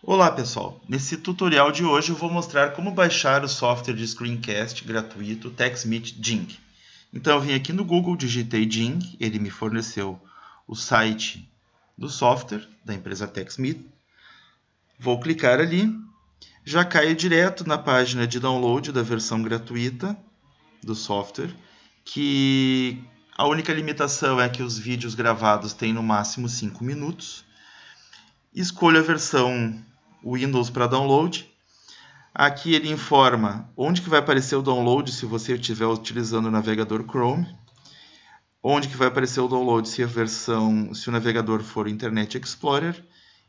Olá pessoal, nesse tutorial de hoje eu vou mostrar como baixar o software de screencast gratuito TechSmith Jing. Então eu vim aqui no Google, digitei Jing, ele me forneceu o site do software da empresa TechSmith. Vou clicar ali, já caio direto na página de download da versão gratuita do software, que a única limitação é que os vídeos gravados têm no máximo 5 minutos escolho a versão Windows para download. Aqui ele informa onde que vai aparecer o download se você estiver utilizando o navegador Chrome, onde que vai aparecer o download se a versão, se o navegador for Internet Explorer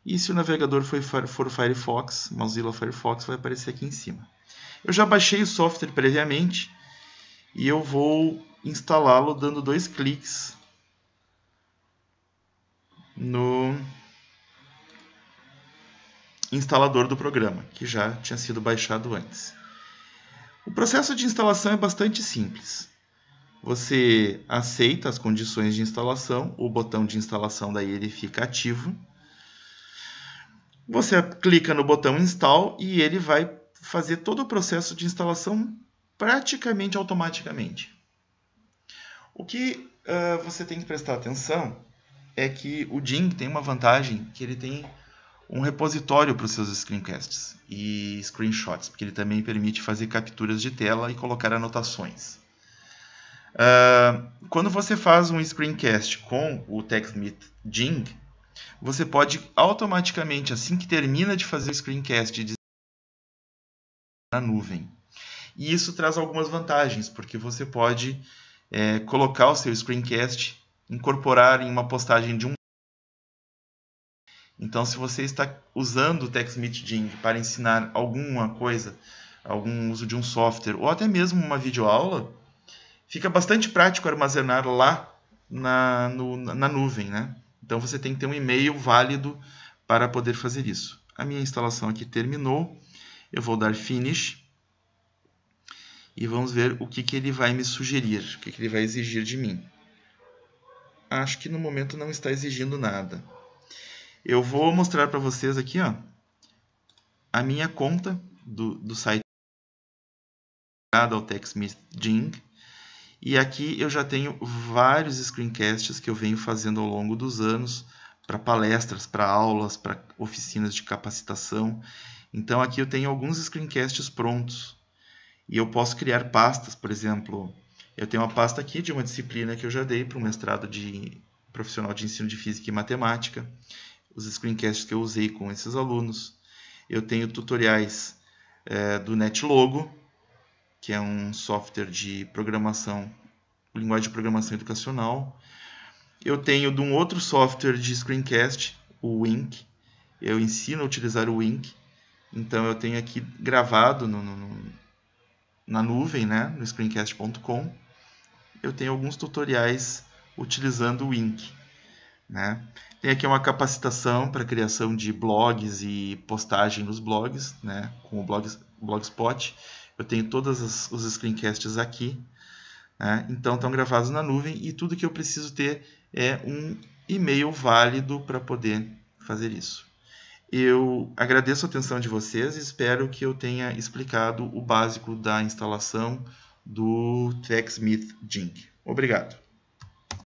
e se o navegador for, for Firefox, Mozilla Firefox vai aparecer aqui em cima. Eu já baixei o software previamente e eu vou instalá-lo dando dois cliques no instalador do programa, que já tinha sido baixado antes. O processo de instalação é bastante simples. Você aceita as condições de instalação, o botão de instalação daí ele fica ativo. Você clica no botão install e ele vai fazer todo o processo de instalação praticamente automaticamente. O que uh, você tem que prestar atenção é que o Jing tem uma vantagem que ele tem um repositório para os seus screencasts e screenshots, porque ele também permite fazer capturas de tela e colocar anotações. Uh, quando você faz um screencast com o TechSmith Jing, você pode automaticamente, assim que termina de fazer o screencast, na nuvem. E isso traz algumas vantagens, porque você pode é, colocar o seu screencast, incorporar em uma postagem de um então, se você está usando o TechSmith Jing para ensinar alguma coisa, algum uso de um software ou até mesmo uma videoaula, fica bastante prático armazenar lá na, no, na nuvem, né? Então, você tem que ter um e-mail válido para poder fazer isso. A minha instalação aqui terminou. Eu vou dar Finish. E vamos ver o que, que ele vai me sugerir, o que, que ele vai exigir de mim. Acho que no momento não está exigindo nada. Eu vou mostrar para vocês aqui ó, a minha conta do, do site ao TechSmith Jing. E aqui eu já tenho vários screencasts que eu venho fazendo ao longo dos anos para palestras, para aulas, para oficinas de capacitação. Então aqui eu tenho alguns screencasts prontos e eu posso criar pastas, por exemplo, eu tenho uma pasta aqui de uma disciplina que eu já dei para um mestrado de profissional de ensino de física e matemática os screencasts que eu usei com esses alunos. Eu tenho tutoriais é, do NetLogo, que é um software de programação, linguagem de programação educacional. Eu tenho de um outro software de screencast, o Wink. Eu ensino a utilizar o Wink. Então eu tenho aqui gravado no, no, na nuvem, né, no screencast.com. Eu tenho alguns tutoriais utilizando o Wink. Né? Tem aqui uma capacitação para criação de blogs e postagem nos blogs, né? com o blog, Blogspot. Eu tenho todos os screencasts aqui. Né? Então, estão gravados na nuvem e tudo que eu preciso ter é um e-mail válido para poder fazer isso. Eu agradeço a atenção de vocês e espero que eu tenha explicado o básico da instalação do TechSmith Jink. Obrigado.